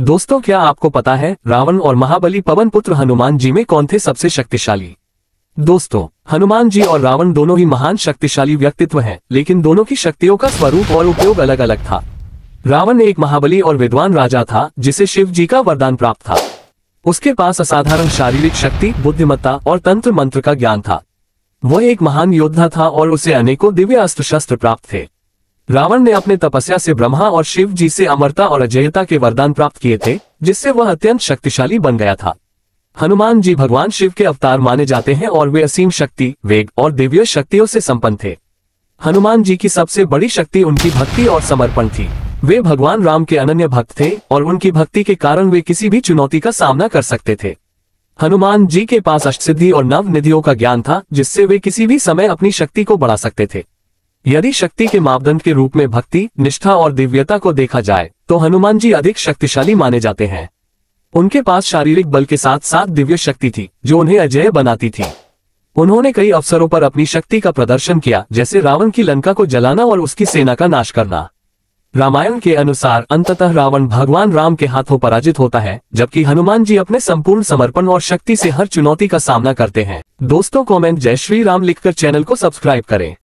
दोस्तों क्या आपको पता है रावण और महाबली पवन पुत्र हनुमान जी में कौन थे सबसे शक्तिशाली दोस्तों हनुमान जी और रावण दोनों ही महान शक्तिशाली व्यक्तित्व हैं, लेकिन दोनों की शक्तियों का स्वरूप और उपयोग अलग अलग था रावण एक महाबली और विद्वान राजा था जिसे शिव जी का वरदान प्राप्त था उसके पास असाधारण शारीरिक शक्ति बुद्धिमत्ता और तंत्र मंत्र का ज्ञान था वह एक महान योद्धा था और उसे अनेकों दिव्य अस्त्र शस्त्र प्राप्त थे रावण ने अपने तपस्या से ब्रह्मा और शिव जी से अमरता और अजयता के वरदान प्राप्त किए थे जिससे वह अत्यंत शक्तिशाली बन गया था हनुमान जी भगवान शिव के अवतार माने जाते हैं और वे असीम शक्ति वेग और दिव्य शक्तियों से संपन्न थे हनुमान जी की सबसे बड़ी शक्ति उनकी भक्ति और समर्पण थी वे भगवान राम के अनन्य भक्त थे और उनकी भक्ति के कारण वे किसी भी चुनौती का सामना कर सकते थे हनुमान जी के पास अष्टसिद्धि और नव निधियों का ज्ञान था जिससे वे किसी भी समय अपनी शक्ति को बढ़ा सकते थे यदि शक्ति के मापदंड के रूप में भक्ति निष्ठा और दिव्यता को देखा जाए तो हनुमान जी अधिक शक्तिशाली माने जाते हैं उनके पास शारीरिक बल के साथ साथ दिव्य शक्ति थी जो उन्हें अजय बनाती थी उन्होंने कई अवसरों पर अपनी शक्ति का प्रदर्शन किया जैसे रावण की लंका को जलाना और उसकी सेना का नाश करना रामायण के अनुसार अंततः रावण भगवान राम के हाथों पराजित होता है जबकि हनुमान जी अपने संपूर्ण समर्पण और शक्ति से हर चुनौती का सामना करते हैं दोस्तों कमेंट जय श्री राम लिखकर चैनल को सब्सक्राइब करें